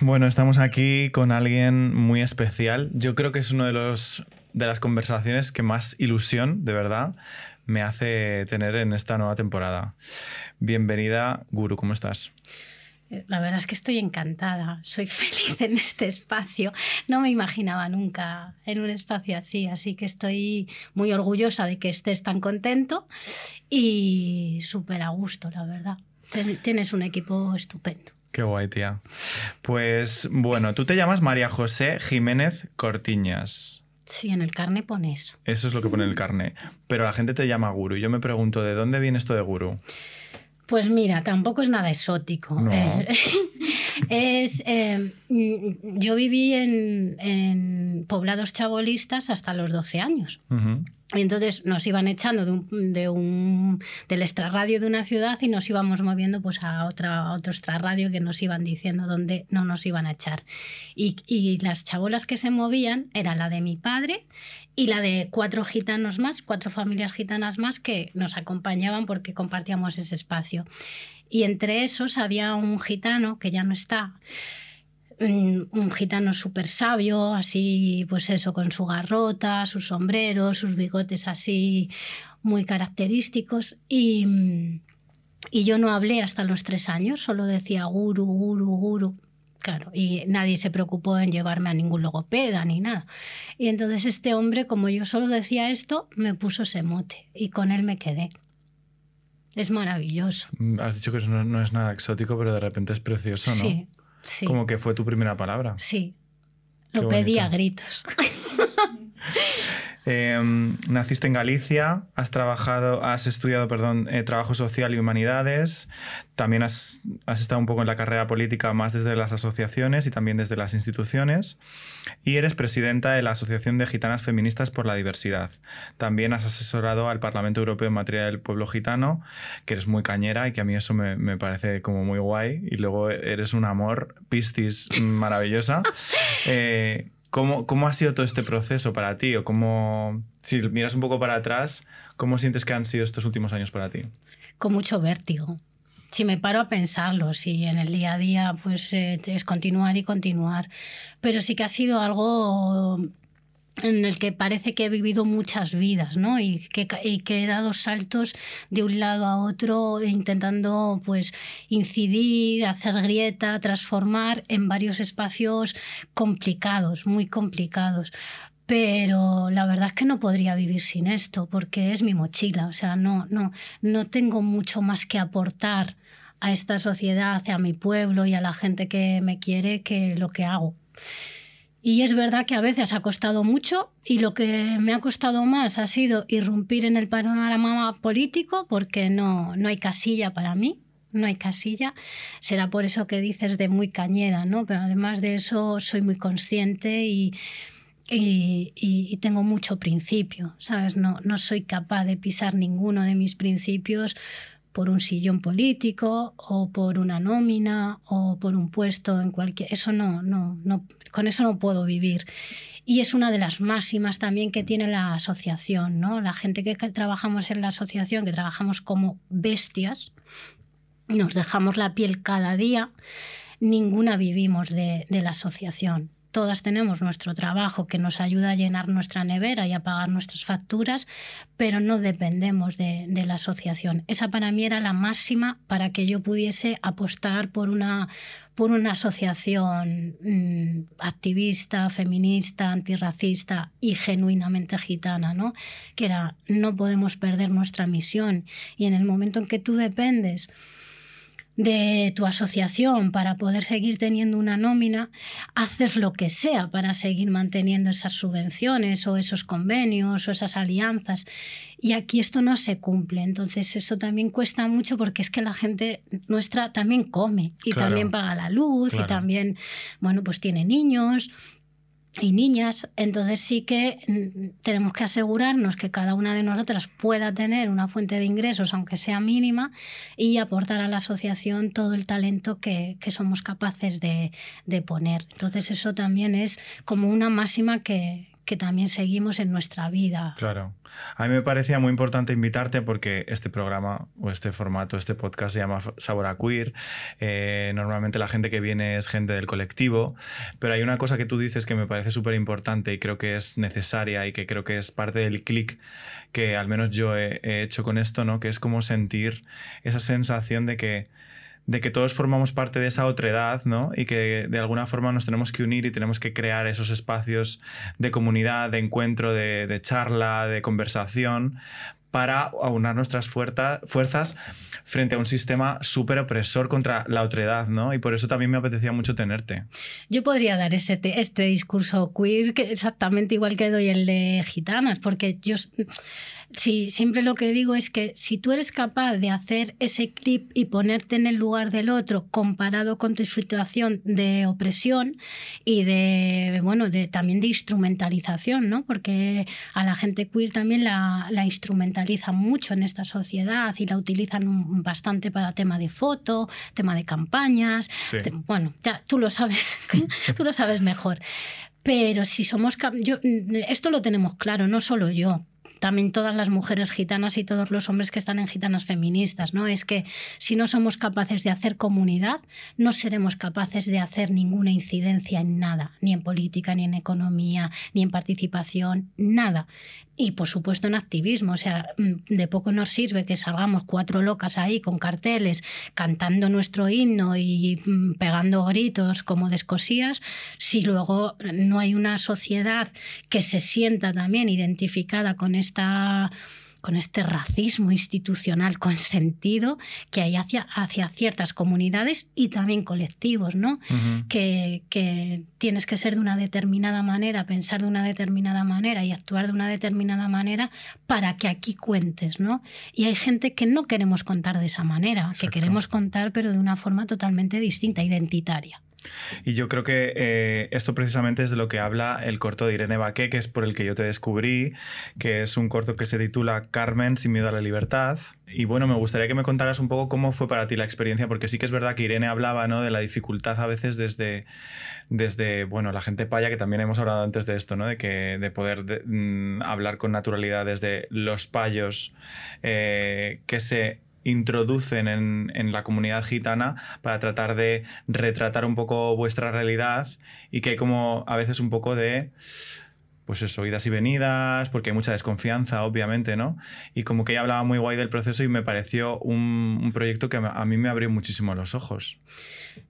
Bueno, estamos aquí con alguien muy especial. Yo creo que es uno de los de las conversaciones que más ilusión, de verdad, me hace tener en esta nueva temporada. Bienvenida, Guru, ¿cómo estás? La verdad es que estoy encantada, soy feliz en este espacio. No me imaginaba nunca en un espacio así, así que estoy muy orgullosa de que estés tan contento y súper a gusto, la verdad. Tienes un equipo estupendo. Qué guay, tía. Pues bueno, tú te llamas María José Jiménez Cortiñas. Sí, en el carne pone eso. Eso es lo que pone en el carne. Pero la gente te llama guru. Yo me pregunto, ¿de dónde viene esto de guru? Pues mira, tampoco es nada exótico. ¿eh? es, eh, mm, yo viví en, poblados chabolistas hasta los 12 años. Entonces nos iban echando de un, del extrarradio de una ciudad y nos íbamos moviendo pues, a, otra, otro extrarradio que nos iban diciendo dónde no nos iban a echar. Y, y las chabolas que se movían era la de mi padre y la de cuatro gitanos más, cuatro familias gitanas más que nos acompañaban porque compartíamos ese espacio. Y entre esos había un gitano que ya no está, mm, un gitano súper sabio, así, pues eso, con su garrota, sus sombreros, sus bigotes así muy característicos. Y, mm, y yo no hablé hasta los tres años, solo decía guru, guru, guru Claro, y nadie se preocupó en llevarme a ningún logopeda ni nada. Y entonces este hombre, como yo solo decía esto, me puso ese mote y con él me quedé. Es maravilloso. Mm, has dicho que eso no, es nada exótico, pero de repente es precioso, ¿no? Sí, Como que fue tu primera palabra. Sí. Lo pedí a gritos. Em, naciste en Galicia, has trabajado, has estudiado, perdón, eh, trabajo social y humanidades. También has, has, estado un poco en la carrera política más desde las asociaciones y también desde las instituciones. Y eres presidenta de la Asociación de Gitanas Feministas por la Diversidad. También has asesorado al Parlamento Europeo en materia del pueblo gitano, que eres muy cañera y que a mí eso me, parece como muy guay. Y luego eres un amor pistis maravillosa. Eh, ¿Cómo, ha sido todo este proceso para ti? O cómo, si miras un poco para atrás, ¿cómo sientes que han sido estos últimos años para ti? Con mucho vértigo. Si me paro a pensarlo, si en el día a día pues, eh, es continuar y continuar. Pero sí que ha sido algo en el que parece que he vivido muchas vidas, ¿no? Y que, y que, he dado saltos de un lado a otro intentando, pues, incidir, hacer grieta, transformar en varios espacios complicados, muy complicados. Pero la verdad es que no podría vivir sin esto, porque es mi mochila, o sea, no, no, no tengo mucho más que aportar a esta sociedad, a mi pueblo y a la gente que me quiere que lo que hago. Y es verdad que a veces ha costado mucho y lo que me ha costado más ha sido irrumpir en el panorama político porque no, no hay casilla para mí, no hay casilla. Será por eso que dices de muy cañera, ¿no? Pero además de eso soy muy consciente y, y, y, y tengo mucho principio, ¿sabes? No, no soy capaz de pisar ninguno de mis principios por un sillón político o por una nómina o por un puesto en cualquier... Eso no, no, con eso no puedo vivir. Y es una de las máximas también que tiene la asociación, ¿no? La gente que trabajamos en la asociación, que trabajamos como bestias, nos dejamos la piel cada día, ninguna vivimos de la asociación todas tenemos nuestro trabajo que nos ayuda a llenar nuestra nevera y a pagar nuestras facturas, pero no dependemos de, la asociación. Esa para mí era la máxima para que yo pudiese apostar por una, por una asociación mm, activista, feminista, antirracista y genuinamente gitana, ¿no? que era no podemos perder nuestra misión. Y en el momento en que tú dependes, de tu asociación para poder seguir teniendo una nómina, haces lo que sea para seguir manteniendo esas subvenciones o esos convenios o esas alianzas. Y aquí esto no se cumple. Entonces eso también cuesta mucho porque es que la gente nuestra también come y también paga la luz y también, bueno, pues tiene niños y niñas. Entonces sí que mm, tenemos que asegurarnos que cada una de nosotras pueda tener una fuente de ingresos, aunque sea mínima, y aportar a la asociación todo el talento que, somos capaces de, de poner. Entonces eso también es como una máxima que, que también seguimos en nuestra vida. Claro. A mí me parecía muy importante invitarte porque este programa o este formato, este podcast se llama Sabor a Queer. Eh, normalmente la gente que viene es gente del colectivo, pero hay una cosa que tú dices que me parece súper importante y creo que es necesaria y que creo que es parte del clic que al menos yo he hecho con esto, ¿no? Que es como sentir esa sensación de que de que todos formamos parte de esa otredad ¿no? Y que de alguna forma nos tenemos que unir y tenemos que crear esos espacios de comunidad, de encuentro, de, charla, de conversación, para aunar nuestras fuerzas frente a un sistema súper opresor contra la otredad, ¿no? Y por eso también me apetecía mucho tenerte. Yo podría dar ese, este discurso queer exactamente igual que doy el de gitanas, porque yo Sí, siempre lo que digo es que si tú eres capaz de hacer ese clip y ponerte en el lugar del otro comparado con tu situación de opresión y de, también de instrumentalización, ¿no? Porque a la gente queer también la, la instrumentalizan mucho en esta sociedad y la utilizan bastante para tema de foto, tema de campañas. bueno, ya tú lo sabes, tú lo sabes mejor. Pero si somos... Mm, esto lo tenemos claro, no solo yo también todas las mujeres gitanas y todos los hombres que están en gitanas feministas, ¿no? Es que si no somos capaces de hacer comunidad, no seremos capaces de hacer ninguna incidencia en nada, ni en política, ni en economía, ni en participación, nada y por supuesto en activismo. O sea, mm, de poco nos sirve que salgamos cuatro locas ahí con carteles cantando nuestro himno y mm, pegando gritos como descosías, si luego no hay una sociedad que se sienta también identificada con esta con este racismo institucional consentido que hay hacia, hacia ciertas comunidades y también colectivos, ¿no? que, tienes que ser de una determinada manera, pensar de una determinada manera y actuar de una determinada manera para que aquí cuentes, ¿no? Y hay gente que no queremos contar de esa manera, que queremos contar pero de una forma totalmente distinta, identitaria. Y yo creo que eh, esto precisamente es de lo que habla el corto de Irene Baqué, que es por el que yo te descubrí, que es un corto que se titula Carmen sin miedo a la libertad. Y bueno, me gustaría que me contaras un poco cómo fue para ti la experiencia, porque sí que es verdad que Irene hablaba ¿no? de la dificultad a veces desde, desde bueno, la gente paya, que también hemos hablado antes de esto, ¿no? de, que, de poder mm, hablar con naturalidad desde los payos eh, que se introducen en, la comunidad gitana para tratar de retratar un poco vuestra realidad y que hay como a veces un poco de, pues eso, idas y venidas, porque hay mucha desconfianza, obviamente, ¿no? Y como que ella hablaba muy guay del proceso y me pareció un, un proyecto que a mí me abrió muchísimo los ojos.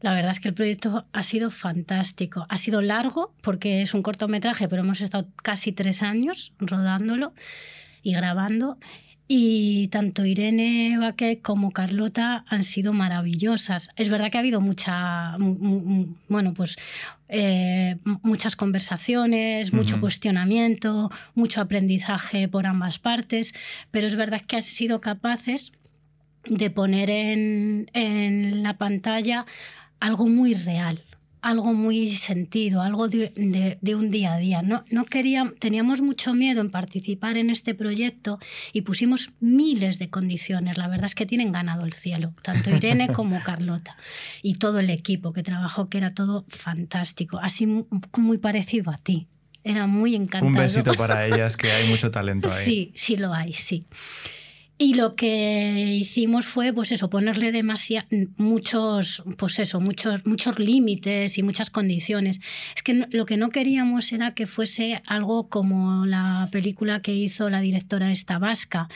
La verdad es que el proyecto ha sido fantástico. Ha sido largo porque es un cortometraje, pero hemos estado casi tres años rodándolo y grabando y tanto Irene Vaque como Carlota han sido maravillosas. Es verdad que ha habido mucha, bueno, pues eh, muchas conversaciones, mucho cuestionamiento, mucho aprendizaje por ambas partes, pero es verdad que han sido capaces de poner en la pantalla algo muy real algo muy sentido, algo de, un día a día. No, no teníamos mucho miedo en participar en este proyecto y pusimos miles de condiciones. La verdad es que tienen ganado el cielo, tanto Irene como Carlota y todo el equipo que trabajó, que era todo fantástico, así muy, parecido a ti. Era muy encantador. Un besito para ellas, que hay mucho talento ahí. Sí, sí lo hay, sí. Y lo que hicimos fue, pues eso, ponerle demasiado, muchos, pues eso, muchos, muchos límites y muchas condiciones. Es que lo que no queríamos era que fuese algo como la película que hizo la directora esta vasca,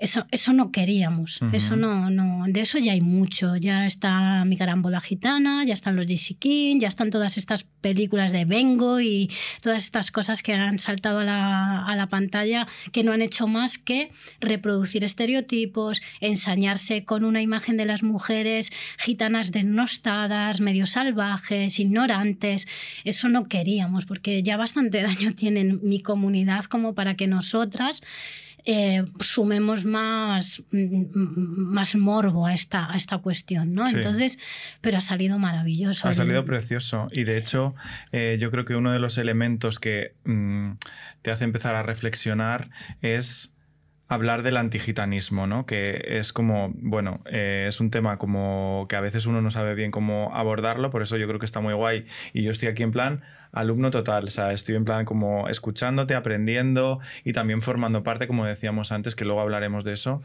eso, no queríamos, eso no, no, de eso ya hay mucho. Ya está Mi Carambola Gitana, ya están los King, ya están todas estas películas de vengo y todas estas cosas que han saltado a la, a la pantalla que no han hecho más que reproducir estereotipos, ensañarse con una imagen de las mujeres gitanas desnostadas, medio salvajes, ignorantes. Eso no queríamos, porque ya bastante daño tienen mi comunidad como para que nosotras eh, sumemos más, mm, más morbo a esta, a esta cuestión, ¿no? Entonces, pero ha salido maravilloso. Ha salido precioso y de hecho eh, yo creo que uno de los elementos que mm, te hace empezar a reflexionar es hablar del antigitanismo, ¿no? Que es como, bueno, eh, es un tema como que a veces uno no sabe bien cómo abordarlo, por eso yo creo que está muy guay. Y yo estoy aquí en plan, alumno total, o sea, estoy en plan como escuchándote, aprendiendo y también formando parte, como decíamos antes, que luego hablaremos de eso,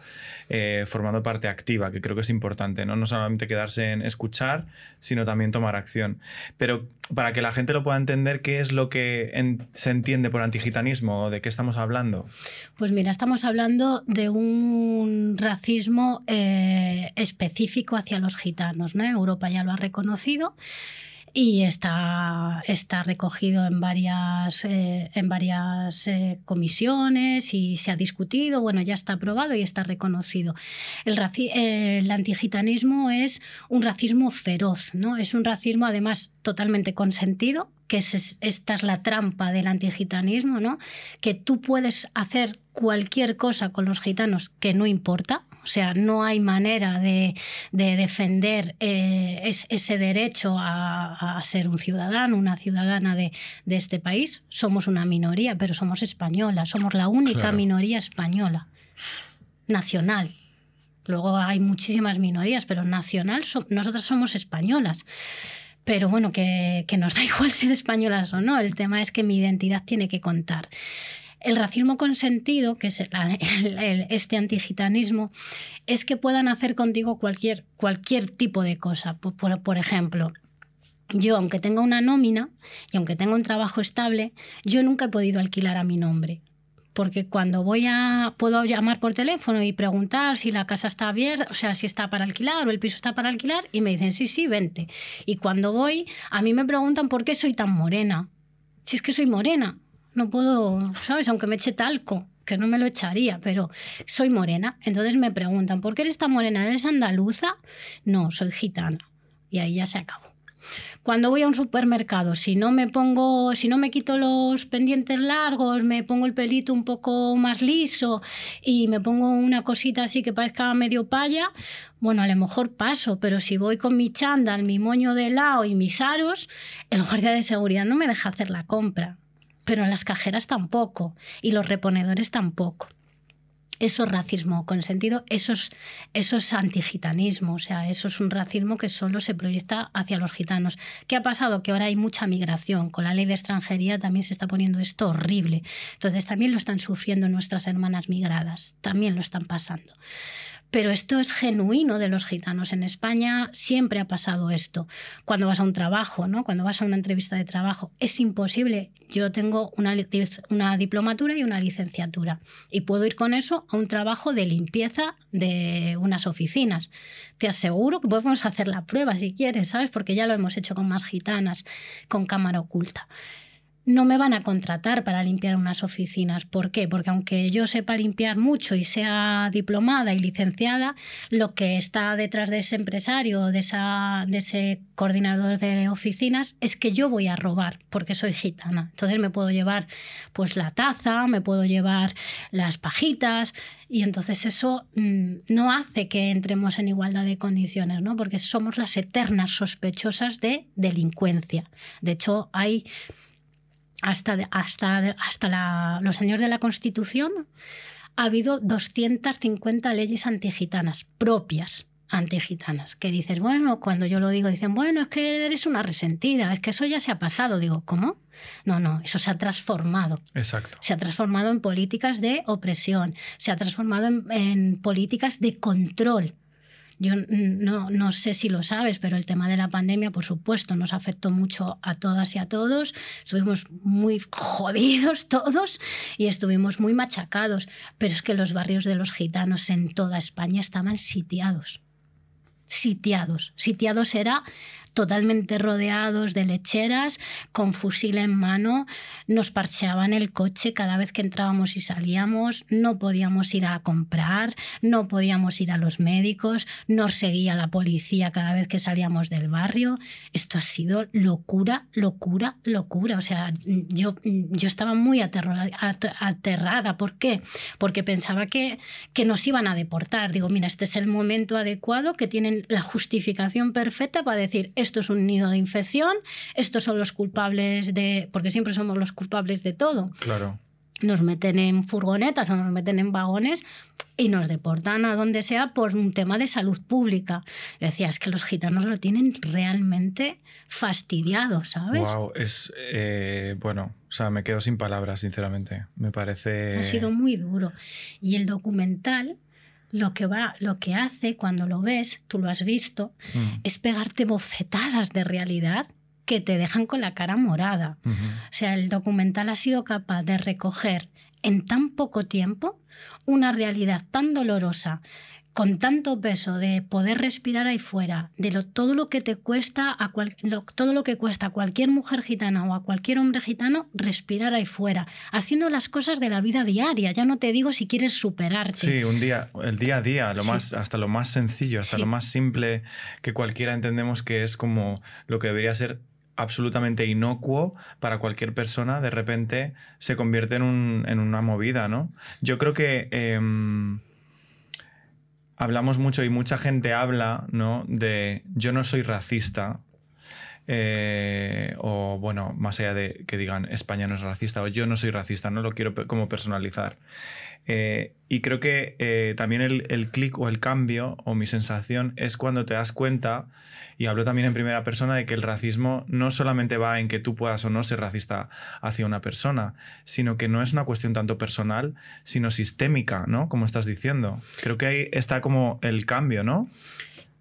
eh, formando parte activa, que creo que es importante, ¿no? No solamente quedarse en escuchar, sino también tomar acción. Pero para que la gente lo pueda entender, ¿qué es lo que se entiende por antigitanismo o de qué estamos hablando? Pues mira, estamos hablando de un racismo eh, específico hacia los gitanos, ¿no? Europa ya lo ha reconocido y está, está recogido en varias, eh, en varias eh, comisiones y se ha discutido, bueno, ya está aprobado y está reconocido. El, eh, el antigitanismo es un racismo feroz, ¿no? Es un racismo además totalmente consentido, que es, esta es la trampa del antigitanismo, ¿no? Que tú puedes hacer cualquier cosa con los gitanos que no importa, o sea, no hay manera de, defender eh, ese derecho a, ser un ciudadano, una ciudadana de, este país. Somos una minoría, pero somos españolas, somos la única minoría española, nacional. Luego hay muchísimas minorías, pero nacional, nosotras somos españolas. Pero bueno, que, que nos da igual ser españolas o no, el tema es que mi identidad tiene que contar. El racismo consentido, que es este antigitanismo, es que puedan hacer contigo cualquier, cualquier tipo de cosa. por, ejemplo, yo, aunque tenga una nómina y aunque tengo un trabajo estable, yo nunca he podido alquilar a mi nombre. Porque cuando voy a. puedo llamar por teléfono y preguntar si la casa está abierta, o sea, si está para alquilar o el piso está para alquilar, y me dicen, sí, sí, vente. Y cuando voy, a mí me preguntan por qué soy tan morena. Si es que soy morena no puedo, ¿sabes? Aunque me eche talco, que no me lo echaría, pero soy morena. Entonces me preguntan, ¿por qué eres tan morena? ¿Eres andaluza? No, soy gitana. Y ahí ya se acabó. Cuando voy a un supermercado, si no me pongo, si no me quito los pendientes largos, me pongo el pelito un poco más liso y me pongo una cosita así que parezca medio paya, bueno, a lo mejor paso, pero si voy con mi chándal, mi moño de lado y mis aros, el guardia de seguridad no me deja hacer la compra pero las cajeras tampoco y los reponedores tampoco. Eso es racismo con sentido, es, eso es antigitanismo, o sea, eso es un racismo que solo se proyecta hacia los gitanos. ¿Qué ha pasado? Que ahora hay mucha migración, con la ley de extranjería también se está poniendo esto horrible. Entonces también lo están sufriendo nuestras hermanas migradas, también lo están pasando. Pero esto es genuino de los gitanos. En España siempre ha pasado esto. Cuando vas a un trabajo, ¿no? cuando vas a una entrevista de trabajo, es imposible. Yo tengo una, una diplomatura y una licenciatura y puedo ir con eso a un trabajo de limpieza de unas oficinas. Te aseguro que podemos hacer la prueba si quieres, ¿sabes? Porque ya lo hemos hecho con más gitanas, con cámara oculta no me van a contratar para limpiar unas oficinas. ¿Por qué? Porque aunque yo sepa limpiar mucho y sea diplomada y licenciada, lo que está detrás de ese empresario, de, de ese coordinador de oficinas, es que yo voy a robar porque soy gitana. Entonces me puedo llevar pues la taza, me puedo llevar las pajitas y entonces eso mm, no hace que entremos en igualdad de condiciones, ¿no? Porque somos las eternas sospechosas de delincuencia. De hecho, hay hasta, hasta, hasta los años de la Constitución, ha habido 250 leyes antigitanas propias antigitanas, que dices, bueno, cuando yo lo digo, dicen, bueno, es que eres una resentida, es que eso ya se ha pasado. Digo, ¿cómo? No, no, eso se ha transformado. Exacto. Se ha transformado en políticas de opresión, se ha transformado en políticas de control yo no, no sé si lo sabes, pero el tema de la pandemia, por supuesto, nos afectó mucho a todas y a todos. Estuvimos muy jodidos todos y estuvimos muy machacados. Pero es que los barrios de los gitanos en toda España estaban sitiados. Sitiados. Sitiados era totalmente rodeados de lecheras, con fusil en mano, nos parcheaban el coche cada vez que entrábamos y salíamos, no podíamos ir a comprar, no podíamos ir a los médicos, nos seguía la policía cada vez que salíamos del barrio. Esto ha sido locura, locura, locura. O sea, yo, yo estaba muy aterrada. ¿Por qué? Porque pensaba que, que nos iban a deportar. Digo, mira, este es el momento adecuado que tienen la justificación perfecta para decir, esto es un nido de infección, estos son los culpables de, porque siempre somos los culpables de todo. Claro. Nos meten en furgonetas o nos meten en vagones y nos deportan a donde sea por un tema de salud pública. Decía, es que los gitanos lo tienen realmente fastidiado, ¿sabes? Wow, es eh, bueno, o sea, me quedo sin palabras, sinceramente. Me parece. Ha sido muy duro. Y el documental lo que va, lo que hace cuando lo ves, tú lo has visto, mm. es pegarte bofetadas de realidad que te dejan con la cara morada. O sea, el documental ha sido capaz de recoger en tan poco tiempo una realidad tan dolorosa con tanto peso de poder respirar ahí fuera, de todo lo que te cuesta, a todo lo que cuesta cualquier mujer gitana o a cualquier hombre gitano respirar ahí fuera, haciendo las cosas de la vida diaria. Ya no te digo si quieres superarte. Sí, un día, el día a día, lo más, hasta lo más sencillo, hasta lo más simple que cualquiera entendemos que es como lo que debería ser absolutamente inocuo para cualquier persona, de repente se convierte en, un, en una movida, ¿no? Yo creo que... Em, hablamos mucho y mucha gente habla, ¿no? De yo no soy racista, eh, o bueno, más allá de que digan España no es racista o yo no soy racista, no lo quiero como personalizar. Eh, y creo que eh, también el, el clic o el cambio o mi sensación es cuando te das cuenta, y hablo también en primera persona, de que el racismo no solamente va en que tú puedas o no ser racista hacia una persona, sino que no es una cuestión tanto personal, sino sistémica, ¿no? Como estás diciendo. Creo que ahí está como el cambio, ¿no?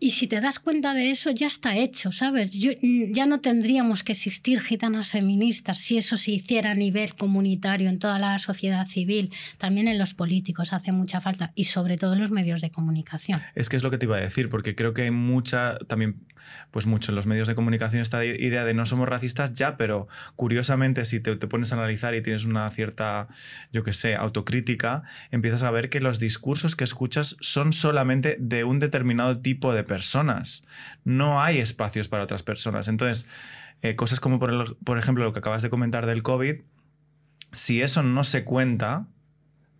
Y si te das cuenta de eso, ya está hecho, ¿sabes? Yo, mm, ya no tendríamos que existir gitanas feministas si eso se hiciera a nivel comunitario, en toda la sociedad civil, también en los políticos hace mucha falta y sobre todo en los medios de comunicación. Es que es lo que te iba a decir, porque creo que hay mucha, también, pues mucho en los medios de comunicación esta idea de no somos racistas ya, pero curiosamente si te, pones a analizar y tienes una cierta, yo qué sé, autocrítica, empiezas a ver que los discursos que escuchas son solamente de un determinado tipo de personas. No hay espacios para otras personas. Entonces, eh, cosas como, por, ejemplo, lo que acabas de comentar del COVID, si eso no se cuenta,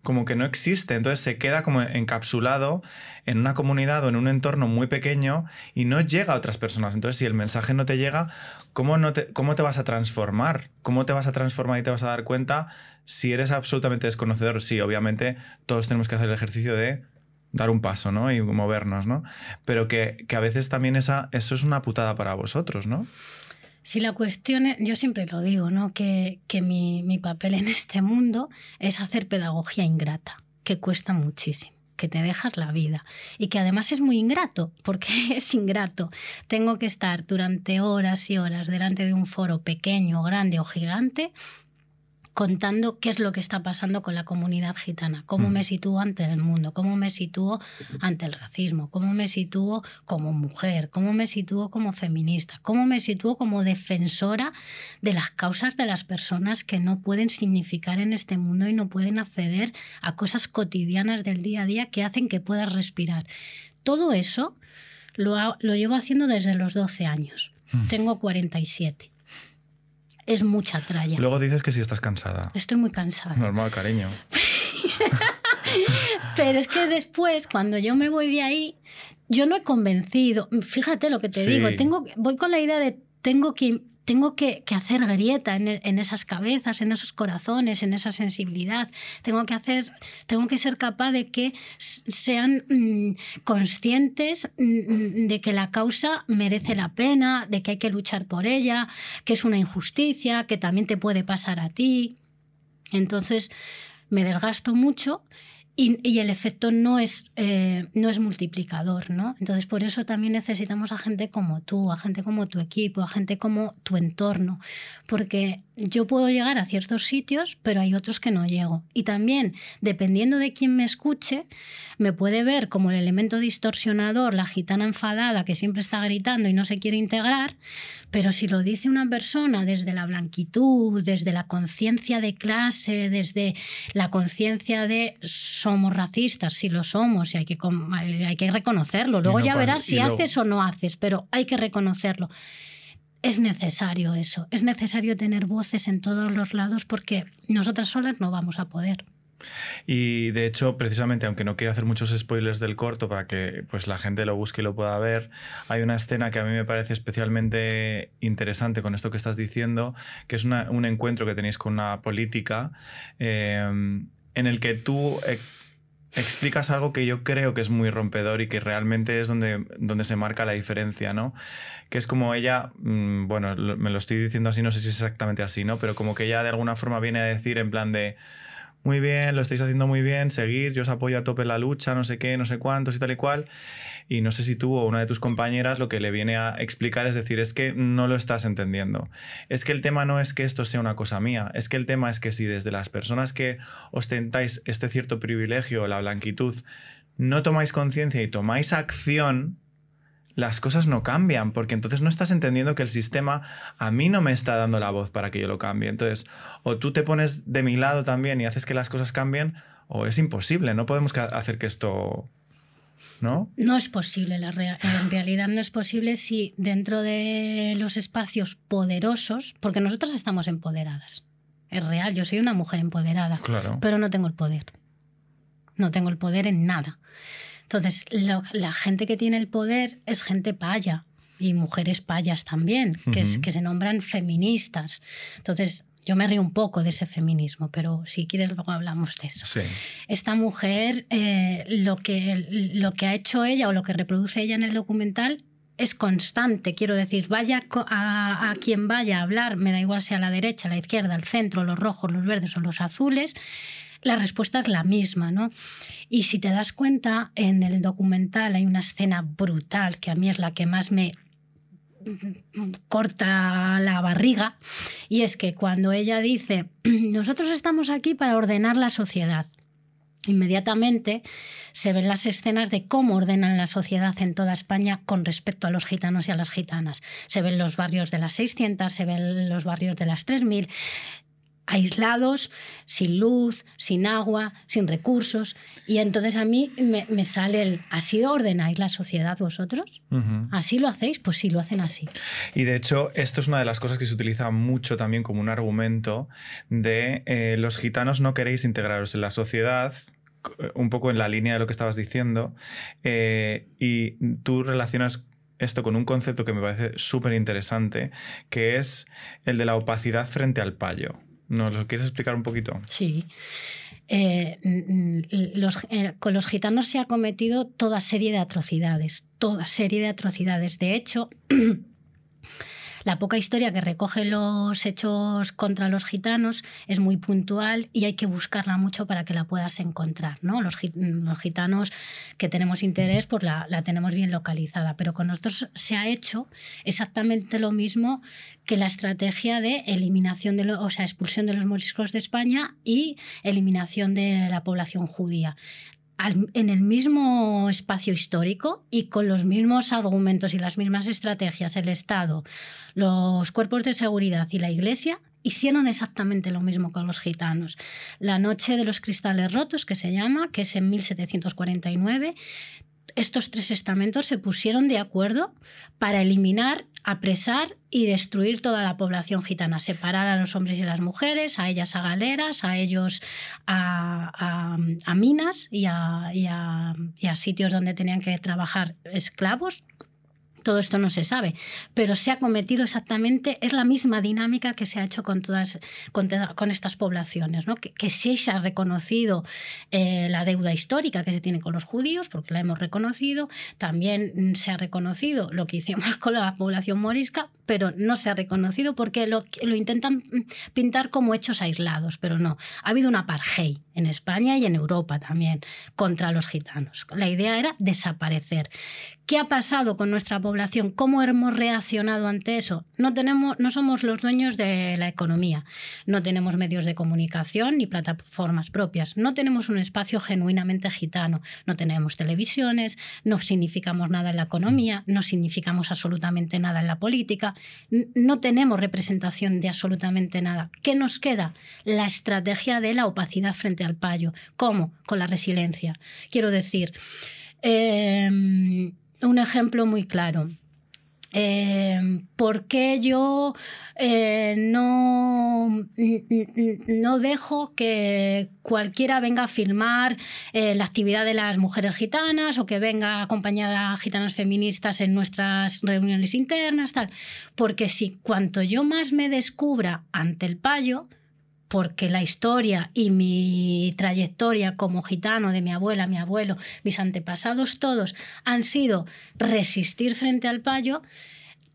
como que no existe, entonces se queda como encapsulado en una comunidad o en un entorno muy pequeño y no llega a otras personas. Entonces, si el mensaje no te llega, ¿cómo, no cómo te vas a transformar? ¿Cómo te vas a transformar y te vas a dar cuenta si eres absolutamente desconocedor? Sí, obviamente todos tenemos que hacer el ejercicio de dar un paso, ¿no? Y movernos, ¿no? Pero que, a veces también eso es una putada para vosotros, ¿no? Si la cuestión es, yo siempre lo digo, ¿no? Que, mi, mi, papel en este mundo es hacer pedagogía ingrata, que cuesta muchísimo, que te dejas la vida y que además es muy ingrato, porque es ingrato. Tengo que estar durante horas y horas delante de un foro pequeño, grande o gigante contando qué es lo que está pasando con la comunidad gitana, cómo me mm. sitúo ante el mundo, cómo me sitúo ante el racismo, cómo me sitúo como mujer, cómo me sitúo como feminista, cómo me sitúo como defensora de las causas de las personas que no pueden significar en este mundo y no pueden acceder a cosas cotidianas del día a día que hacen que puedas respirar. Todo eso lo, llevo haciendo desde los 12 años. Mm. Tengo 47 es mucha tralla. Luego dices que si estás cansada. Estoy muy cansada. Normal, cariño. Pero es que después, cuando yo me voy de ahí, yo no he convencido. Fíjate lo que te digo. Tengo, voy con la idea de tengo que tengo que, hacer grieta e, en, esas cabezas, en esos corazones, en esa sensibilidad. Tengo que, hacer, tengo que ser capaz de que sean mm, conscientes mm, de que la causa merece la pena, de que hay que luchar por ella, que es una injusticia, que también te puede pasar a ti. Entonces, me desgasto mucho y, el efecto no es, eh, no es multiplicador, ¿no? Entonces, por eso también necesitamos a gente como tú, a gente como tu equipo, a gente como tu entorno, porque yo puedo llegar a ciertos sitios, pero hay otros que no llego. Y también, dependiendo de quién me escuche, me puede ver como el elemento distorsionador, la gitana enfadada que siempre está gritando y no se quiere integrar, pero si lo dice una persona desde la blanquitud, desde la conciencia de clase, desde la conciencia de somos racistas, si lo somos, y hay que, hay que reconocerlo. Luego ya verás si haces o no haces, pero hay que reconocerlo. Es necesario eso, es necesario tener voces en todos los lados porque nosotras solas no vamos a poder. Y de hecho, precisamente, aunque no quiero hacer muchos spoilers del corto para que pues, la gente lo busque y lo pueda ver, hay una escena que a mí me parece especialmente interesante con esto que estás diciendo, que es un encuentro que tenéis con una política. Eh, en el que tú eh, explicas algo que yo creo que es muy rompedor y que realmente es donde, donde se marca la diferencia, ¿no? Que es como ella, mm, bueno, me lo estoy diciendo así, no sé si es exactamente así, ¿no? Pero como que ella de alguna forma viene a decir en plan de muy bien, lo estáis haciendo muy bien, seguir, yo os apoyo a tope en la lucha, no sé qué, no sé cuántos y tal y cual. Y no sé si tú o una de tus compañeras lo que le viene a explicar es decir, es que no lo estás entendiendo. Es que el tema no es que esto sea una cosa mía, es que el tema es que si desde las personas que ostentáis este cierto privilegio, la blanquitud, no tomáis conciencia y tomáis acción, las cosas no cambian, porque entonces no estás entendiendo que el sistema a mí no me está dando la voz para que yo lo cambie. Entonces, o tú te pones de mi lado también y haces que las cosas cambien, o es imposible, no podemos hacer que esto... ¿No? No es posible, en realidad no es posible si dentro de los espacios poderosos, porque nosotras estamos empoderadas, es real, yo soy una mujer empoderada, pero no tengo el poder, no tengo el poder en nada. Entonces, la gente que tiene el poder es gente paya y mujeres payas también, que, se nombran feministas. Entonces, yo me río un poco de ese feminismo, pero si quieres luego hablamos de eso. Esta mujer, eh, lo, que, ha hecho ella o lo que reproduce ella en el documental es constante, quiero decir, vaya a, quien vaya a hablar, me da igual sea a la derecha, a la izquierda, al centro, los rojos, los verdes o los azules, la respuesta es la misma, ¿no? Y si te das cuenta, en el documental hay una escena brutal que a mí es la que más me corta la barriga, y es que cuando ella dice, nosotros estamos aquí para ordenar la sociedad, Inmediatamente se ven las escenas de cómo ordenan la sociedad en toda España con respecto a los gitanos y a las gitanas. Se ven los barrios de las 600, se ven los barrios de las 3000 aislados, sin luz, sin agua, sin recursos. Y entonces a mí me, sale el, ¿así ordenáis la sociedad vosotros? ¿Así lo hacéis? Pues sí, lo hacen así. Y de hecho, esto es una de las cosas que se utiliza mucho también como un argumento de eh, los gitanos no queréis integraros en la sociedad, eh, un poco en la línea de lo que estabas diciendo, eh, y tú relacionas esto con un concepto que me parece súper interesante, que es el de la opacidad frente al payo. ¿Nos lo quieres explicar un poquito? Sí. Eh, eh, con los gitanos se ha cometido toda serie de atrocidades, toda serie de atrocidades. De hecho, La poca historia que recoge los hechos contra los gitanos es muy puntual y hay que buscarla mucho para que la puedas encontrar. ¿no? Los, gitanos que tenemos interés, pues la, tenemos bien localizada, pero con nosotros se ha hecho exactamente lo mismo que la estrategia de eliminación, de o sea, expulsión de los moriscos de España y eliminación de la población judía en el mismo espacio histórico y con los mismos argumentos y las mismas estrategias, el Estado, los cuerpos de seguridad y la Iglesia hicieron exactamente lo mismo con los gitanos. La Noche de los Cristales Rotos, que se llama, que es en 1749, estos tres estamentos se pusieron de acuerdo para eliminar, apresar y destruir toda la población gitana, separar a los hombres y las mujeres, a ellas a galeras, a ellos a, minas y a sitios donde tenían que trabajar esclavos, todo esto no se sabe, pero se ha cometido exactamente, es la misma dinámica que se ha hecho con todas con, estas poblaciones, ¿no? que, sí se ha reconocido eh, la deuda histórica que se tiene con los judíos, porque la hemos reconocido, también se ha reconocido lo que hicimos con la población morisca, pero no se ha reconocido porque lo, intentan pintar como hechos aislados, pero no. Ha habido una apartheid en España y en Europa también contra los gitanos. La idea era desaparecer. ¿Qué ha pasado con nuestra población? cómo hemos reaccionado ante eso. No, tenemos, no somos los dueños de la economía, no tenemos medios de comunicación ni plataformas propias, no tenemos un espacio genuinamente gitano, no tenemos televisiones, no significamos nada en la economía, no significamos absolutamente nada en la política, no tenemos representación de absolutamente nada. ¿Qué nos queda? La estrategia de la opacidad frente al payo. ¿Cómo? Con la resiliencia. Quiero decir, em, un ejemplo muy claro. Eh, ¿Por qué yo eh, no, no dejo que cualquiera venga a filmar eh, la actividad de las mujeres gitanas o que venga a acompañar a gitanas feministas en nuestras reuniones internas? Tal? Porque si cuanto yo más me descubra ante el payo, porque la historia y mi trayectoria como gitano de mi abuela, mi abuelo, mis antepasados, todos han sido resistir frente al payo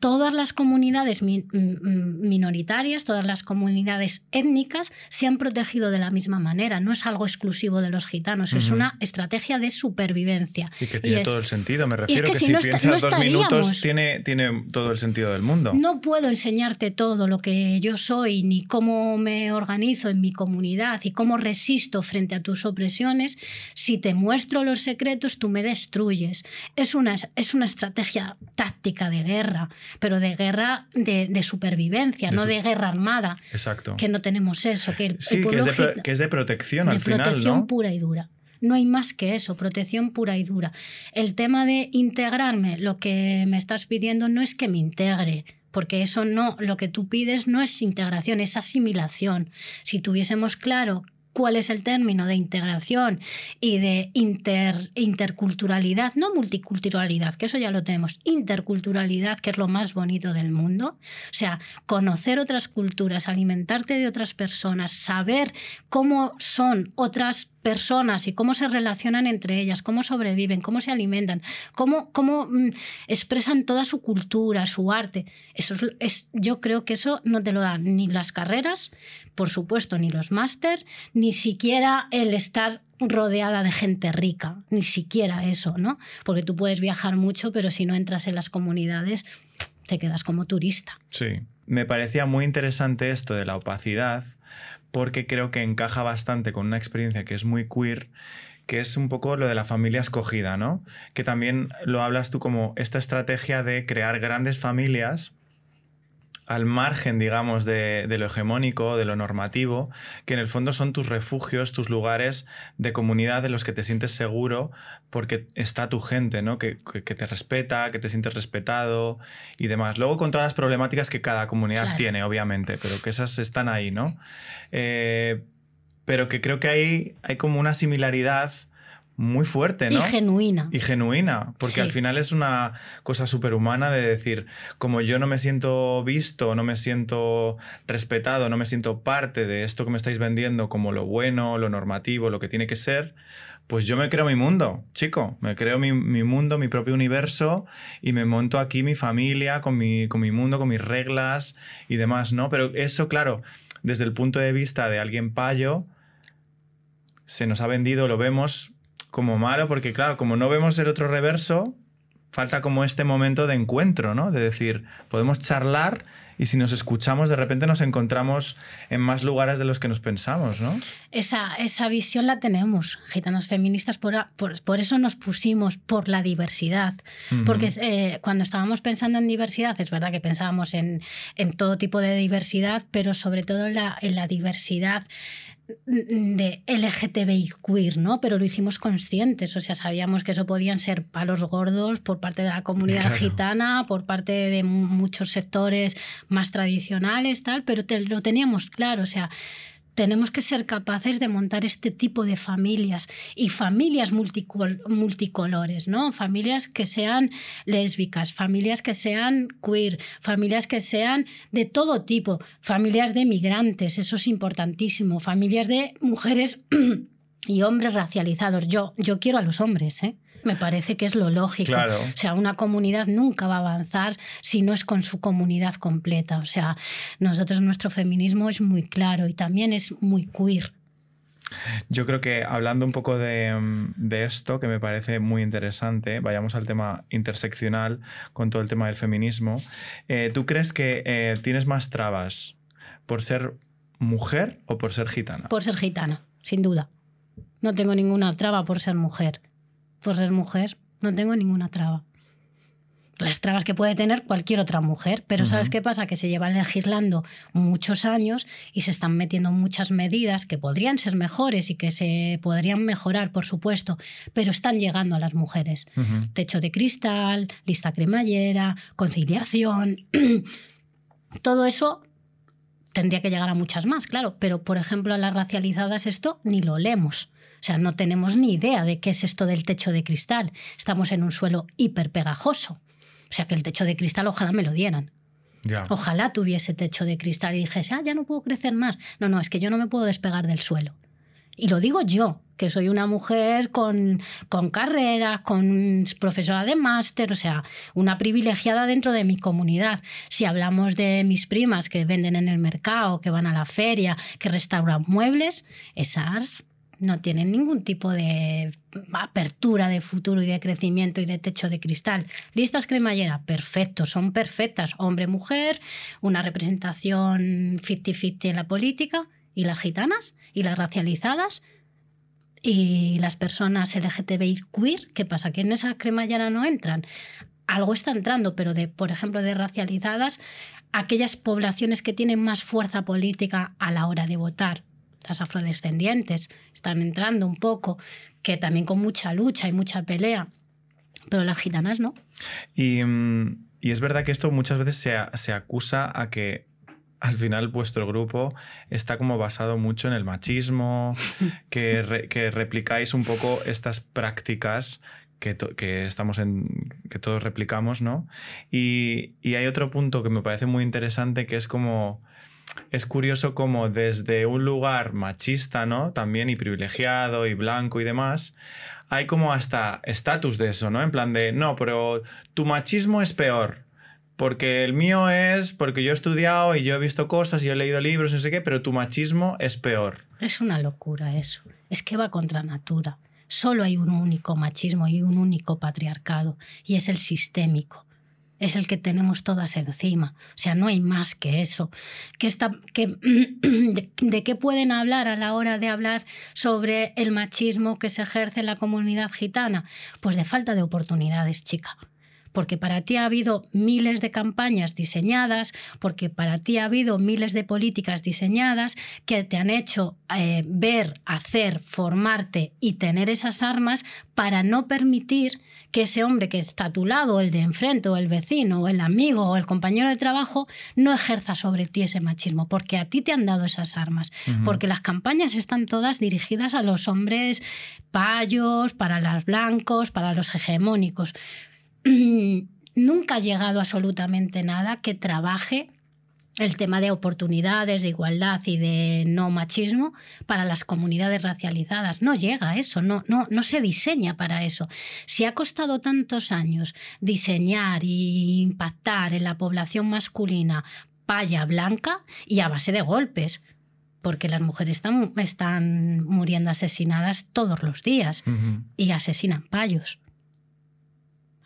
todas las comunidades mm, mm, minoritarias, todas las comunidades étnicas se han protegido de la misma manera. No es algo exclusivo de los gitanos, es una estrategia de supervivencia. Y que tiene todo el sentido, me refiero que, si, no piensas dos minutos tiene, tiene todo el sentido del mundo. No puedo enseñarte todo lo que yo soy, ni cómo me organizo en mi comunidad y cómo resisto frente a tus opresiones. Si te muestro los secretos, tú me destruyes. Es una, es una estrategia táctica de guerra pero de guerra de, supervivencia, no de guerra armada. Exacto. Que no tenemos eso. Que, sí, que, es de, protección al final. De protección pura y dura. No hay más que eso, protección pura y dura. El tema de integrarme, lo que me estás pidiendo no es que me integre, porque eso no, lo que tú pides no es integración, es asimilación. Si tuviésemos claro cuál es el término de integración y de interculturalidad, no multiculturalidad, que eso ya lo tenemos, interculturalidad, que es lo más bonito del mundo. O sea, conocer otras culturas, alimentarte de otras personas, saber cómo son otras personas personas y cómo se relacionan entre ellas, cómo sobreviven, cómo se alimentan, cómo, cómo mm, expresan toda su cultura, su arte. Eso es, yo creo que eso no te lo dan ni las carreras, por supuesto, ni los máster, ni siquiera el estar rodeada de gente rica, ni siquiera eso, ¿no? Porque tú puedes viajar mucho, pero si no entras en las comunidades, te quedas como turista. Sí, me parecía muy interesante esto de la opacidad, porque creo que encaja bastante con una experiencia que es muy queer, que es un poco lo de la familia escogida, ¿no? Que también lo hablas tú como esta estrategia de crear grandes familias al margen, digamos, de, lo hegemónico, de lo normativo, que en el fondo son tus refugios, tus lugares de comunidad en los que te sientes seguro porque está tu gente, ¿no? Que, te respeta, que te sientes respetado y demás. Luego con todas las problemáticas que cada comunidad tiene, obviamente, pero que esas están ahí, ¿no? Eh, pero que creo que hay como una similaridad muy fuerte, ¿no? Y genuina. Y genuina, porque al final es una cosa superhumana de decir, como yo no me siento visto, no me siento respetado, no me siento parte de esto que me estáis vendiendo como lo bueno, lo normativo, lo que tiene que ser, pues yo me creo mi mundo, chico, me creo mi, mundo, mi propio universo y me monto aquí mi familia con mi, con mi mundo, con mis reglas y demás, ¿no? Pero eso, claro, desde el punto de vista de alguien payo, se nos ha vendido, lo vemos como malo porque, claro, como no vemos el otro reverso, falta como este momento de encuentro, ¿no? De decir, podemos charlar y si nos escuchamos, de repente nos encontramos en más lugares de los que nos pensamos, ¿no? Esa, esa visión la tenemos, gitanas feministas, por, por, eso nos pusimos por la diversidad, porque eh, cuando estábamos pensando en diversidad, es verdad que pensábamos en, en todo tipo de diversidad, pero sobre todo la, en la diversidad de LGTBI queer, ¿no? Pero lo hicimos conscientes, o sea, sabíamos que eso podían ser palos gordos por parte de la comunidad gitana, por parte de muchos sectores más tradicionales, tal, pero lo teníamos claro, o sea, tenemos que ser capaces de montar este tipo de familias y familias multicolores, ¿no? Familias que sean lésbicas, familias que sean queer, familias que sean de todo tipo, familias de migrantes, eso es importantísimo, familias de mujeres y hombres racializados. Yo, yo quiero a los hombres, ¿eh? me parece que es lo lógico. O sea, una comunidad nunca va a avanzar si no es con su comunidad completa. O sea, nosotros nuestro feminismo es muy claro y también es muy queer. Yo creo que hablando un poco de, mm, esto, que me parece muy interesante, vayamos al tema interseccional con todo el tema del feminismo. Eh, ¿Tú crees que eh, tienes más trabas por ser mujer o por ser gitana? Por ser gitana, sin duda. No tengo ninguna traba por ser mujer por ser mujer. No tengo ninguna traba. Las trabas que puede tener cualquier otra mujer, pero ¿sabes qué pasa? Que se llevan legislando muchos años y se están metiendo muchas medidas que podrían ser mejores y que se podrían mejorar, por supuesto, pero están llegando a las mujeres. Techo de cristal, lista cremallera, conciliación. Todo eso tendría que llegar a muchas más, claro, pero por ejemplo a las racializadas esto ni lo leemos. O sea, no tenemos ni idea de qué es esto del techo de cristal. Estamos en un suelo hiper pegajoso. O sea, que el techo de cristal ojalá me lo dieran. Ojalá tuviese techo de cristal y dijese, ah, ya no puedo crecer más. No, no, es que yo no me puedo despegar del suelo. Y lo digo yo, que soy una mujer con, con carreras, con profesora de máster, o sea, una privilegiada dentro de mi comunidad. Si hablamos de mis primas que venden en el mercado, que van a la feria, que restauran muebles, esas no tienen ningún tipo de apertura de futuro y de crecimiento y de techo de cristal. Listas cremallera, perfecto, son perfectas. Hombre-mujer, una representación 50-50 en la política, y las gitanas, y las racializadas, y las personas LGTBI queer. ¿Qué pasa? ¿Que en esa cremallera no entran? Algo está entrando, pero de, por ejemplo, de racializadas, aquellas poblaciones que tienen más fuerza política a la hora de votar las afrodescendientes están entrando un poco, que también con mucha lucha y mucha pelea, pero las gitanas no. Y, mm, es verdad que esto muchas veces se, acusa a que al final vuestro grupo está como basado mucho en el machismo, que, replicáis un poco estas prácticas que, que, estamos en, que todos replicamos, ¿no? Y, y, hay otro punto que me parece muy interesante que es como es curioso cómo desde un lugar machista, ¿no? También y privilegiado y blanco y demás, hay como hasta estatus de eso, ¿no? En plan de, no, pero tu machismo es peor. Porque el mío es, porque yo he estudiado y yo he visto cosas y he leído libros, no sé qué, pero tu machismo es peor. Es una locura eso. Es que va contra natura. Solo hay un único machismo y un único patriarcado, y es el sistémico es el que tenemos todas encima. O sea, no hay más que eso. Que está, de, de, qué pueden hablar a la hora de hablar sobre el machismo que se ejerce en la comunidad gitana? Pues de falta de oportunidades, chica porque para ti ha habido miles de campañas diseñadas, porque para ti ha habido miles de políticas diseñadas que te han hecho eh, ver, hacer, formarte y tener esas armas para no permitir que ese hombre que está a tu lado, el de enfrente, o el vecino, o el amigo, o el compañero de trabajo, no ejerza sobre ti ese machismo, porque a ti te han dado esas armas, porque las campañas están todas dirigidas a los hombres payos, para los blancos, para los hegemónicos. nunca ha llegado absolutamente nada que trabaje el tema de oportunidades, de igualdad y de no machismo para las comunidades racializadas. No llega eso, no, no, no se diseña para eso. Si ha costado tantos años diseñar e impactar en la población masculina paya blanca y a base de golpes, porque las mujeres están, muriendo asesinadas todos los días y asesinan payos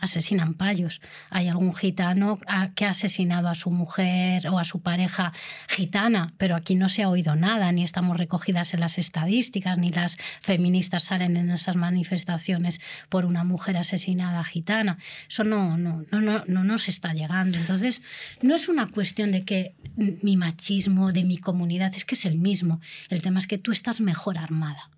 asesinan payos. Hay algún gitano que ha asesinado a su mujer o a su pareja gitana, pero aquí no se ha oído nada, ni estamos recogidas en las estadísticas, ni las feministas salen en esas manifestaciones por una mujer asesinada gitana. Eso no, no, no, no, no nos está llegando. Entonces, no es una cuestión de que mi machismo, de mi comunidad, es que es el mismo. El tema es que tú estás mejor armada.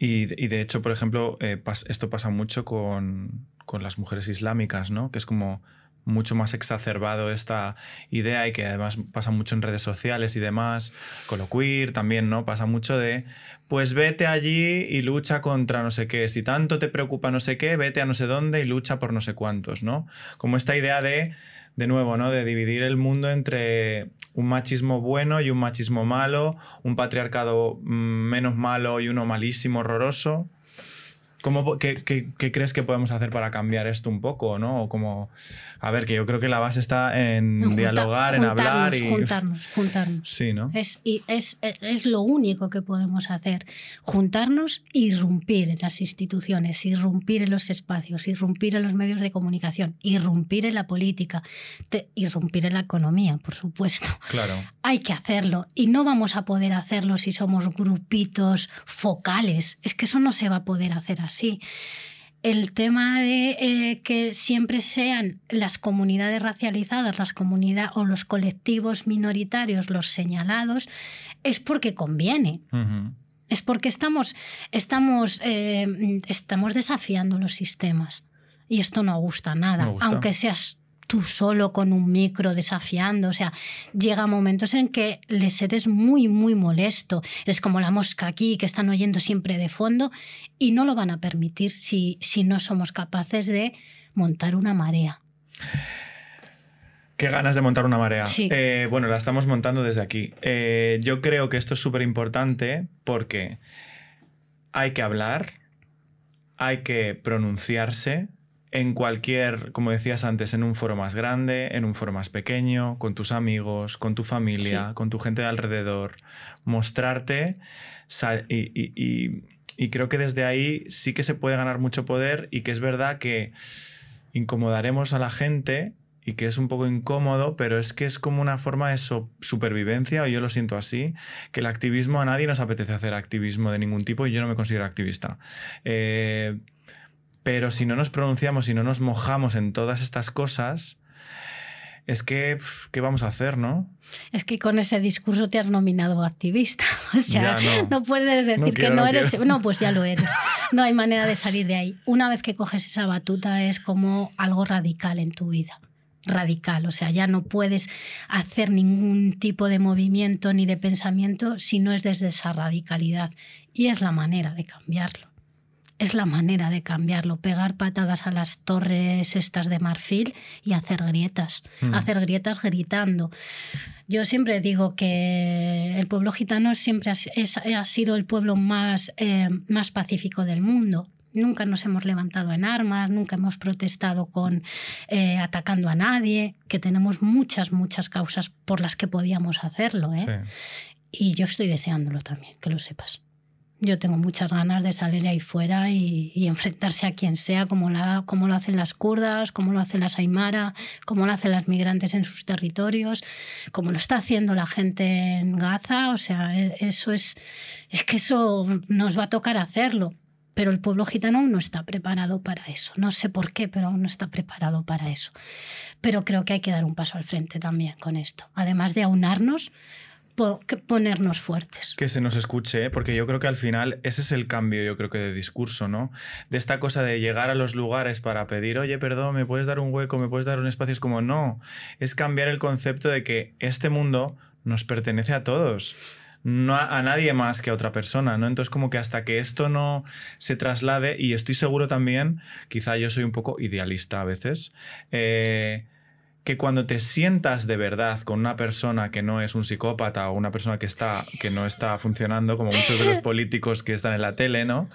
Y, de hecho, por ejemplo, eh, esto pasa mucho con, con las mujeres islámicas, ¿no? Que es como mucho más exacerbado esta idea y que además pasa mucho en redes sociales y demás, con lo queer también, ¿no? Pasa mucho de, pues vete allí y lucha contra no sé qué, si tanto te preocupa no sé qué, vete a no sé dónde y lucha por no sé cuántos, ¿no? Como esta idea de, de nuevo, ¿no? De dividir el mundo entre un machismo bueno y un machismo malo, un patriarcado mm, menos malo y uno malísimo, horroroso qué, crees que podemos hacer para cambiar esto un poco, no? O como, a ver, que yo creo que la base está en dialogar, en hablar y... Juntarnos, juntarnos. Sí, ¿no? Es, y es, lo único que podemos hacer, juntarnos, e irrumpir en las instituciones, irrumpir en los espacios, irrumpir en los medios de comunicación, irrumpir en la política, irrumpir en la economía, por supuesto. Claro. Hay que hacerlo y no vamos a poder hacerlo si somos grupitos focales. Es que eso no se va a poder hacer así sí El tema de eh, que siempre sean las comunidades racializadas, las comunidades o los colectivos minoritarios los señalados, es porque conviene. Es porque estamos, estamos, eh, estamos desafiando los sistemas. Y esto no gusta nada, aunque seas tú solo con un micro desafiando. O sea, llega momentos en que les eres muy, muy molesto. Es como la mosca aquí que están oyendo siempre de fondo y no lo van a permitir si, si no somos capaces de montar una marea. Qué ganas de montar una marea. Eh, bueno, la estamos montando desde aquí. Eh, yo creo que esto es súper importante porque hay que hablar, hay que pronunciarse, en cualquier, como decías antes, en un foro más grande, en un foro más pequeño, con tus amigos, con tu familia, con tu gente de alrededor, mostrarte y, creo que desde ahí sí que se puede ganar mucho poder y que es verdad que incomodaremos a la gente y que es un poco incómodo, pero es que es como una forma de supervivencia, o yo lo siento así, que el activismo a nadie nos apetece hacer activismo de ningún tipo y yo no me considero activista. Eh, pero si no nos pronunciamos, y no nos mojamos en todas estas cosas, es que, ¿qué vamos a hacer, no? Es que con ese discurso te has nominado activista. O sea, no. puedes decir que no, eres. No, pues ya lo eres. No hay manera de salir de ahí. Una vez que coges esa batuta, es como algo radical en tu vida radical, o sea, ya no puedes hacer ningún tipo de movimiento ni de pensamiento si no es desde esa radicalidad y es la manera de cambiarlo es la manera de cambiarlo, pegar patadas a las torres estas de marfil y hacer grietas, hmm. hacer grietas gritando. Yo siempre digo que el pueblo gitano siempre ha, sido el pueblo más, eh, más pacífico del mundo. Nunca nos hemos levantado en armas, nunca hemos protestado con eh, atacando a nadie, que tenemos muchas, muchas causas por las que podíamos hacerlo. ¿eh? Y yo estoy deseándolo también, que lo sepas yo tengo muchas ganas de salir ahí fuera y, enfrentarse a quien sea, como, como lo hacen las kurdas, como lo hacen las aymara, como lo hacen las migrantes en sus territorios, como lo está haciendo la gente en Gaza. O sea, e, eso es, es que eso nos va a tocar hacerlo. Pero el pueblo gitano aún no está preparado para eso. No sé por qué, pero aún no está preparado para eso. Pero creo que hay que dar un paso al frente también con esto. Además de aunarnos que ponernos fuertes. Que se nos escuche, ¿eh? porque yo creo que al final ese es el cambio, yo creo que de discurso, ¿no? De esta cosa de llegar a los lugares para pedir, oye, perdón, ¿me puedes dar un hueco? ¿Me puedes dar un espacio? Es como, no, es cambiar el concepto de que este mundo nos pertenece a todos no a, nadie más que a otra persona, ¿no? Entonces, como que hasta que esto no se traslade, y estoy seguro también, quizá yo soy un poco idealista a veces, eh, que cuando te sientas de verdad con una persona que no es un psicópata o una persona que, está, que no está funcionando, como muchos de los políticos que están en la tele, ¿no?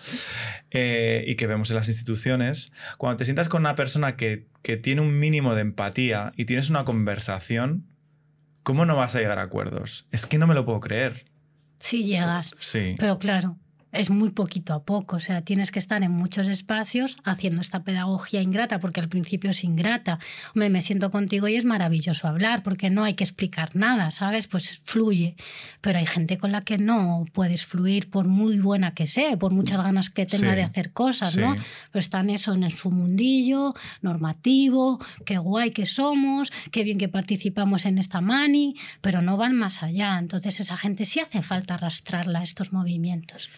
Eh, y que vemos en las instituciones, cuando te sientas con una persona que, que tiene un mínimo de empatía y tienes una conversación, ¿cómo no vas a llegar a acuerdos? Es que no me lo puedo creer. Sí llegas. Sí. Pero claro es muy poquito a poco, o sea, tienes que estar en muchos espacios haciendo esta pedagogía ingrata, porque al principio es ingrata. Hombre, me siento contigo y es maravilloso hablar, porque no hay que explicar nada, ¿sabes? Pues fluye. Pero hay gente con la que no puedes fluir por muy buena que sea, por muchas ganas que tenga de hacer cosas, ¿no? Pero están eso en su mundillo normativo, qué guay que somos, qué bien que participamos en esta mani, pero no van más allá. Entonces esa gente sí hace falta arrastrarla a estos movimientos.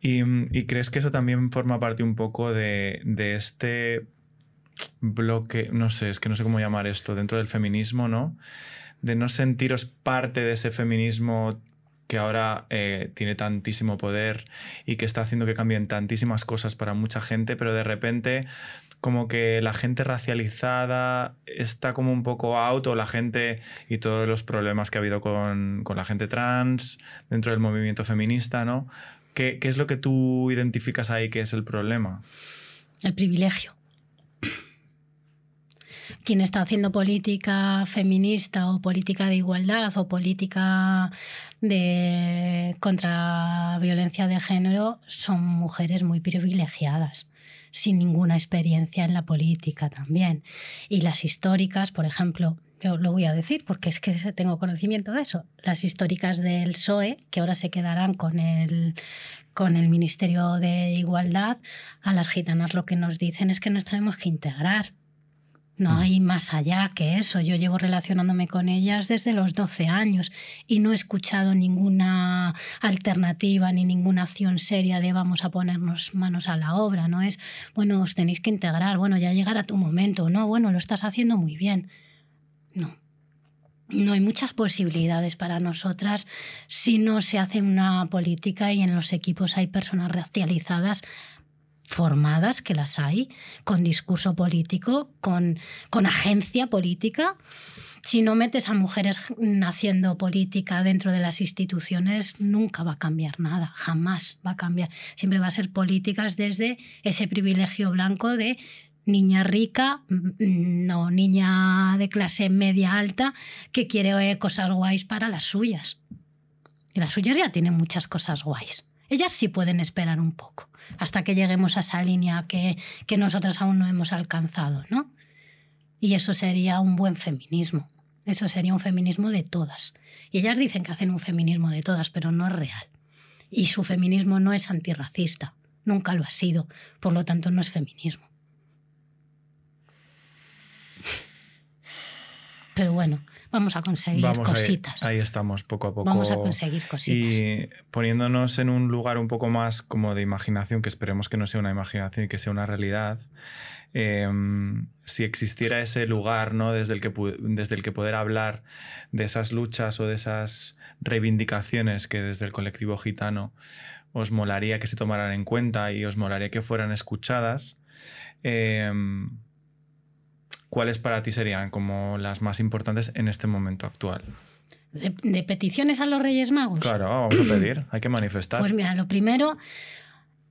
Y, crees que eso también forma parte un poco de, este bloque, no sé, es que no sé cómo llamar esto, dentro del feminismo, ¿no? De no sentiros parte de ese feminismo que ahora eh, tiene tantísimo poder y que está haciendo que cambien tantísimas cosas para mucha gente, pero de repente como que la gente racializada está como un poco out o la gente y todos los problemas que ha habido con, con la gente trans dentro del movimiento feminista, ¿no? ¿Qué, es lo que tú identificas ahí que es el problema? El privilegio. Quien está haciendo política feminista o política de igualdad o política de contra violencia de género son mujeres muy privilegiadas sin ninguna experiencia en la política también. Y las históricas, por ejemplo, yo lo voy a decir porque es que tengo conocimiento de eso, las históricas del PSOE, que ahora se quedarán con el, con el Ministerio de Igualdad, a las gitanas lo que nos dicen es que nos tenemos que integrar. No mm. hay más allá que eso. Yo llevo relacionándome con ellas desde los 12 años y no he escuchado ninguna alternativa ni ninguna acción seria de vamos a ponernos manos a la obra. No es, bueno, os tenéis que integrar, bueno, ya llegará tu momento, no, bueno, lo estás haciendo muy bien no hay muchas posibilidades para nosotras si no se hace una política y en los equipos hay personas racializadas formadas, que las hay, con discurso político, con, con agencia política. Si no metes a mujeres haciendo política dentro de las instituciones, nunca va a cambiar nada, jamás va a cambiar. Siempre va a ser políticas desde ese privilegio blanco de niña rica, mm, mm, no, niña de clase media alta que quiere eh, cosas guays para las suyas. Y las suyas ya tienen muchas cosas guays. Ellas sí pueden esperar un poco hasta que lleguemos a esa línea que, que nosotras aún no hemos alcanzado, ¿no? Y eso sería un buen feminismo. Eso sería un feminismo de todas. Y ellas dicen que hacen un feminismo de todas, pero no es real. Y su feminismo no es antirracista, nunca lo ha sido, por lo tanto no es feminismo. Pero bueno, vamos a conseguir cositas. Ahí, estamos, poco a poco. Vamos a conseguir cositas. Y poniéndonos en un lugar un poco más como de imaginación, que esperemos que no sea una imaginación y que sea una realidad, em, si existiera ese lugar ¿no? desde, el que, desde poder hablar de esas luchas o de esas reivindicaciones que desde el colectivo gitano os molaría que se tomaran en cuenta y os molaría que fueran escuchadas. Em, ¿cuáles para ti serían como las más importantes en este momento actual? De, peticiones a los Reyes Magos. Claro, vamos a pedir, hay que manifestar. Pues mira, lo primero,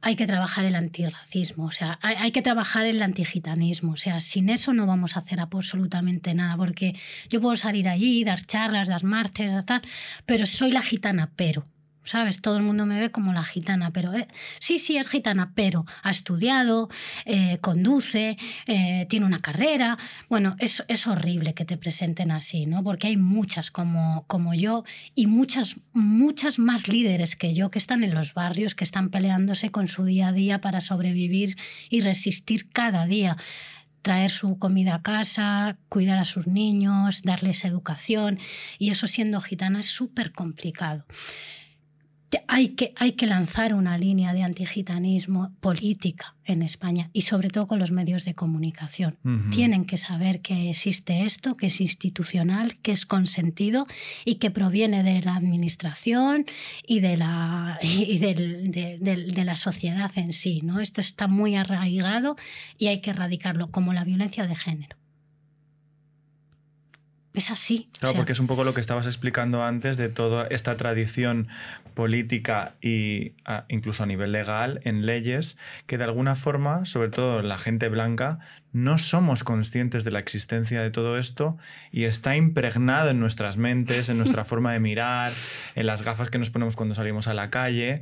hay que trabajar el antirracismo, o sea, hay, que trabajar el antigitanismo, o sea, sin eso no vamos a hacer absolutamente nada, porque yo puedo salir allí, dar charlas, dar mártires tal, pero soy la gitana, pero. ¿sabes? Todo el mundo me ve como la gitana, pero eh, sí, sí, es gitana, pero ha estudiado, eh, conduce, eh, tiene una carrera. Bueno, es, es, horrible que te presenten así, ¿no? Porque hay muchas como, como yo y muchas, muchas más líderes que yo que están en los barrios, que están peleándose con su día a día para sobrevivir y resistir cada día traer su comida a casa, cuidar a sus niños, darles educación, y eso siendo gitana es súper complicado hay que, lanzar una línea de antigitanismo política en España y sobre todo con los medios de comunicación. Tienen que saber que existe esto, que es institucional, que es consentido y que proviene de la administración y de la, y de la sociedad en sí. ¿no? Esto está muy arraigado y hay que erradicarlo, como la violencia de género es así. Claro, porque es un poco lo que estabas explicando antes de toda esta tradición política e incluso a nivel legal, en leyes, que de alguna forma, sobre todo la gente blanca, no somos conscientes de la existencia de todo esto y está impregnado en nuestras mentes, en nuestra forma de mirar, en las gafas que nos ponemos cuando salimos a la calle.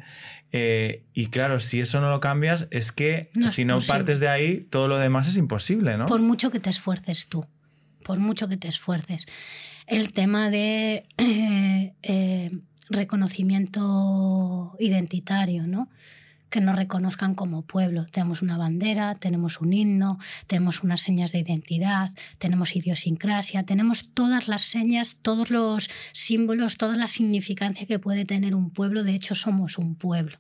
Eh, y claro, si eso no lo cambias, es que si no partes de ahí, todo lo demás es imposible, ¿no? Por mucho que te esfuerces tú por mucho que te esfuerces. El tema de eh, eh, reconocimiento identitario, ¿no? que nos reconozcan como pueblo. Tenemos una bandera, tenemos un himno, tenemos unas señas de identidad, tenemos idiosincrasia, tenemos todas las señas, todos los símbolos, toda la significancia que puede tener un pueblo. De hecho, somos un pueblo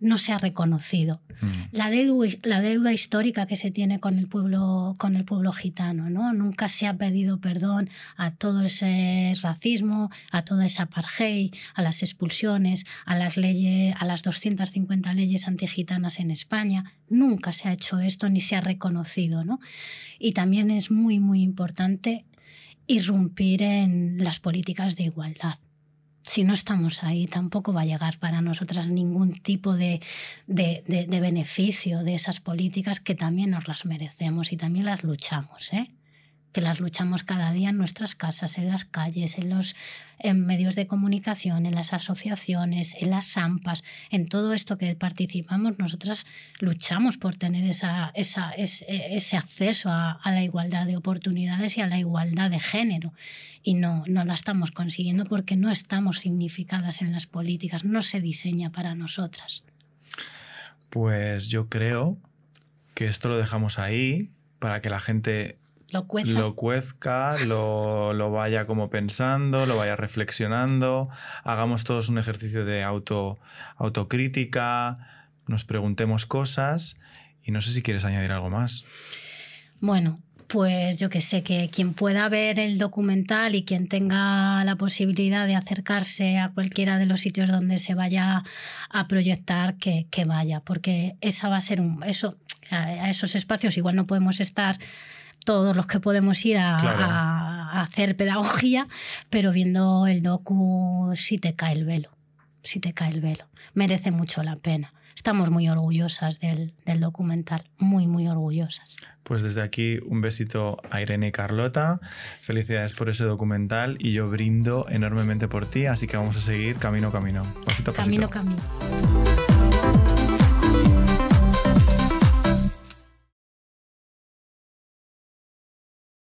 no se ha reconocido. Mm. La, deuda, histórica que se tiene con el pueblo, con el pueblo gitano, ¿no? Nunca se ha pedido perdón a todo ese racismo, a toda esa apartheid, a las expulsiones, a las leyes, a las 250 leyes antigitanas en España. Nunca se ha hecho esto ni se ha reconocido, ¿no? Y también es muy, muy importante irrumpir en las políticas de igualdad si no estamos ahí, tampoco va a llegar para nosotras ningún tipo de, beneficio de esas políticas que también nos las merecemos y también las luchamos. ¿eh? que las luchamos cada día en nuestras casas, en las calles, en los medios de comunicación, en las asociaciones, en las AMPAs, en todo esto que participamos, nosotras luchamos por tener esa, e, ese, acceso a, la igualdad de oportunidades y a la igualdad de género. Y no, no la estamos consiguiendo porque no estamos significadas en las políticas, no se diseña para nosotras. Pues yo creo que esto lo dejamos ahí para que la gente lo Lo cuezca, lo, vaya como pensando, lo vaya reflexionando, hagamos todos un ejercicio de auto, autocrítica, nos preguntemos cosas y no sé si quieres añadir algo más. Bueno, pues yo que sé, que quien pueda ver el documental y quien tenga la posibilidad de acercarse a cualquiera de los sitios donde se vaya a proyectar, que, vaya, porque esa va a ser un, eso, a esos espacios igual no podemos estar todos los que podemos ir a, hacer pedagogía, pero viendo el docu sí te cae el velo, sí te cae el velo. Merece mucho la pena estamos muy orgullosas del, documental, muy, muy orgullosas. Pues desde aquí un besito a Irene y Carlota, felicidades por ese documental y yo brindo enormemente por ti, así que vamos a seguir camino camino, Camino camino.